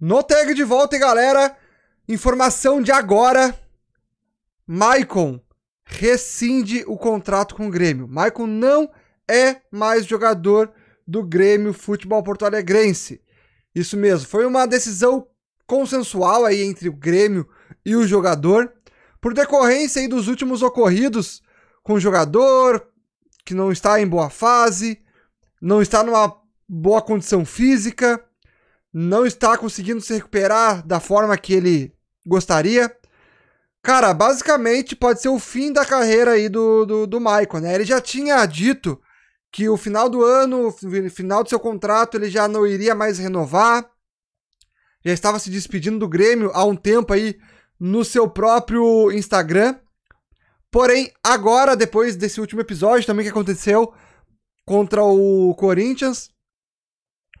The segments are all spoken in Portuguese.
No tag de volta, galera. Informação de agora. Maicon rescinde o contrato com o Grêmio. Maicon não é mais jogador do Grêmio Futebol Porto Alegrense. Isso mesmo, foi uma decisão consensual aí entre o Grêmio e o jogador. Por decorrência aí dos últimos ocorridos com o jogador que não está em boa fase, não está numa boa condição física, não está conseguindo se recuperar da forma que ele gostaria. Cara, basicamente pode ser o fim da carreira aí do, do, do Michael, né? Ele já tinha dito que o final do ano, final do seu contrato, ele já não iria mais renovar. Já estava se despedindo do Grêmio há um tempo aí no seu próprio Instagram. Porém, agora, depois desse último episódio também que aconteceu contra o Corinthians,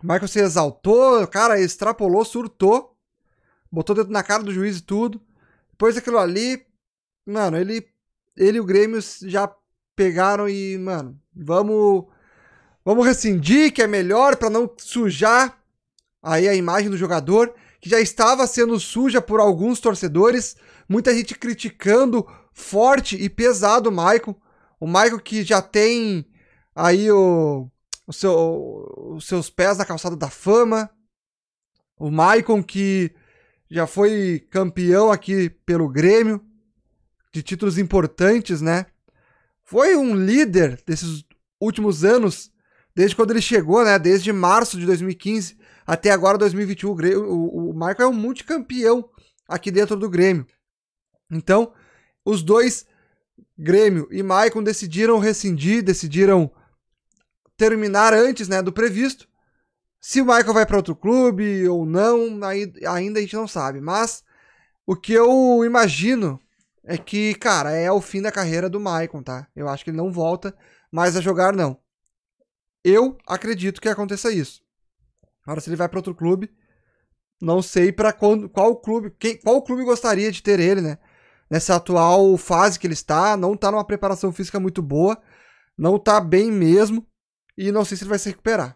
é o Michael se exaltou, cara, extrapolou, surtou, botou dentro na cara do juiz e tudo. Depois daquilo ali, mano, ele, ele e o Grêmio já pegaram e, mano, vamos vamos rescindir que é melhor para não sujar aí a imagem do jogador, que já estava sendo suja por alguns torcedores, muita gente criticando forte e pesado o Maicon. O Maicon que já tem aí o o seu, os seus pés na calçada da fama. O Maicon, que já foi campeão aqui pelo Grêmio, de títulos importantes, né? Foi um líder desses últimos anos, desde quando ele chegou, né? Desde março de 2015 até agora 2021. O, Grêmio, o, o Maicon é um multicampeão aqui dentro do Grêmio. Então, os dois, Grêmio e Maicon, decidiram rescindir, decidiram terminar antes né, do previsto. Se o Michael vai para outro clube ou não, aí, ainda a gente não sabe. Mas o que eu imagino é que, cara, é o fim da carreira do Michael tá? Eu acho que ele não volta mais a jogar, não. Eu acredito que aconteça isso. Agora, se ele vai para outro clube, não sei para qual clube, quem, qual clube gostaria de ter ele, né? Nessa atual fase que ele está, não tá numa preparação física muito boa, não tá bem mesmo. E não sei se ele vai se recuperar.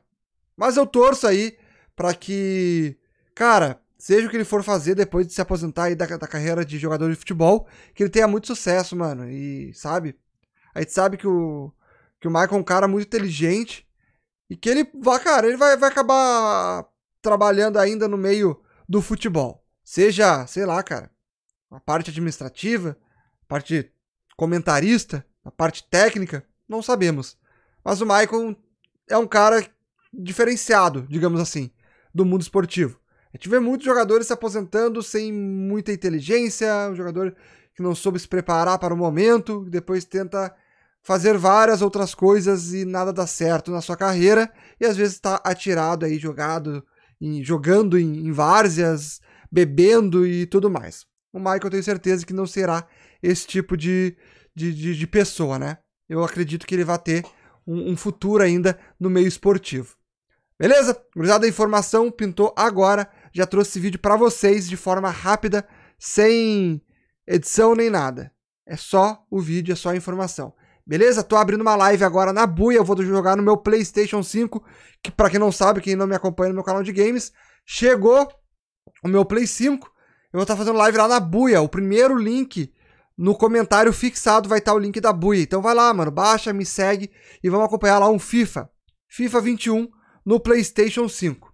Mas eu torço aí para que, cara, seja o que ele for fazer depois de se aposentar aí da, da carreira de jogador de futebol, que ele tenha muito sucesso, mano. E, sabe? A gente sabe que o, que o Michael é um cara muito inteligente e que ele vai, cara, ele vai, vai acabar trabalhando ainda no meio do futebol. Seja, sei lá, cara, a parte administrativa, a parte comentarista, a parte técnica, não sabemos. Mas o Michael é um cara diferenciado, digamos assim, do mundo esportivo. A gente vê muitos jogadores se aposentando sem muita inteligência, um jogador que não soube se preparar para o momento, depois tenta fazer várias outras coisas e nada dá certo na sua carreira, e às vezes está atirado aí, jogado, em, jogando em, em várzeas, bebendo e tudo mais. O Michael eu tenho certeza que não será esse tipo de, de, de, de pessoa, né? Eu acredito que ele vai ter um, um futuro ainda no meio esportivo. Beleza? Cruzada a informação, pintou agora. Já trouxe esse vídeo para vocês de forma rápida, sem edição nem nada. É só o vídeo, é só a informação. Beleza? Tô abrindo uma live agora na buia, eu vou jogar no meu PlayStation 5, que para quem não sabe, quem não me acompanha no meu canal de games, chegou o meu Play 5. Eu vou estar tá fazendo live lá na buia. O primeiro link no comentário fixado vai estar tá o link da buia. Então vai lá, mano, baixa, me segue e vamos acompanhar lá um FIFA. FIFA 21 no PlayStation 5.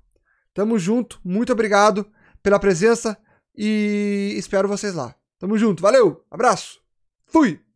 Tamo junto, muito obrigado pela presença e espero vocês lá. Tamo junto, valeu, abraço, fui!